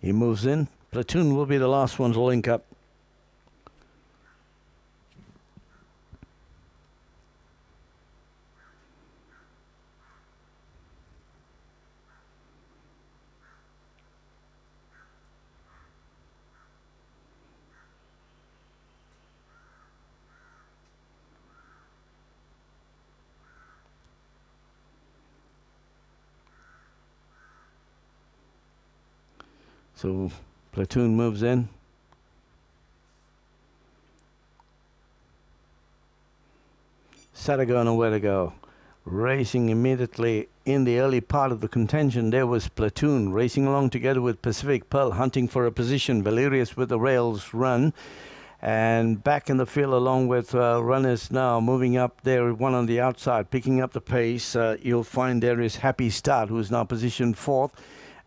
He moves in. Platoon will be the last one to link up. So platoon moves in. Saragona aware to go. Racing immediately in the early part of the contention, there was Platoon racing along together with Pacific Pearl, hunting for a position. Valerius with the rails run. And back in the field, along with uh, runners now moving up there, one on the outside, picking up the pace. Uh, you'll find there is Happy Start, who is now positioned fourth.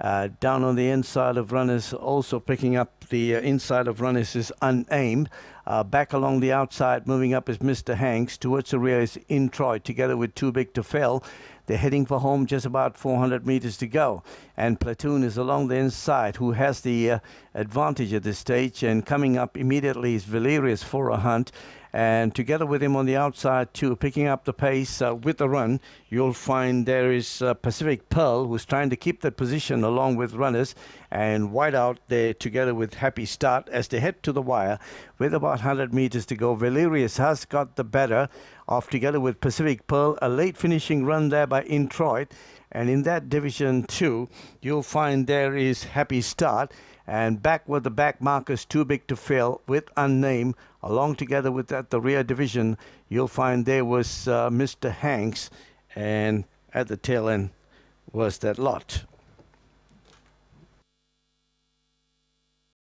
Uh, down on the inside of runners, also picking up the uh, inside of runners is unaimed. Uh, back along the outside, moving up is Mr. Hanks. Towards the rear is Introy, together with Too Big to Fail. They're heading for home, just about 400 meters to go. And Platoon is along the inside, who has the uh, advantage at this stage. And coming up immediately is Valerius for a hunt. And together with him on the outside, too, picking up the pace uh, with the run, you'll find there is uh, Pacific Pearl, who's trying to keep that position along with runners. And Whiteout there, together with Happy Start, as they head to the wire with about 100 metres to go. Valerius has got the better off together with Pacific Pearl. A late finishing run there by Introit. And in that Division 2, you'll find there is Happy Start. And back where the back markers, too big to fail, with Unnamed. Along together with that, the rear division, you'll find there was uh, Mr. Hanks. And at the tail end was that lot.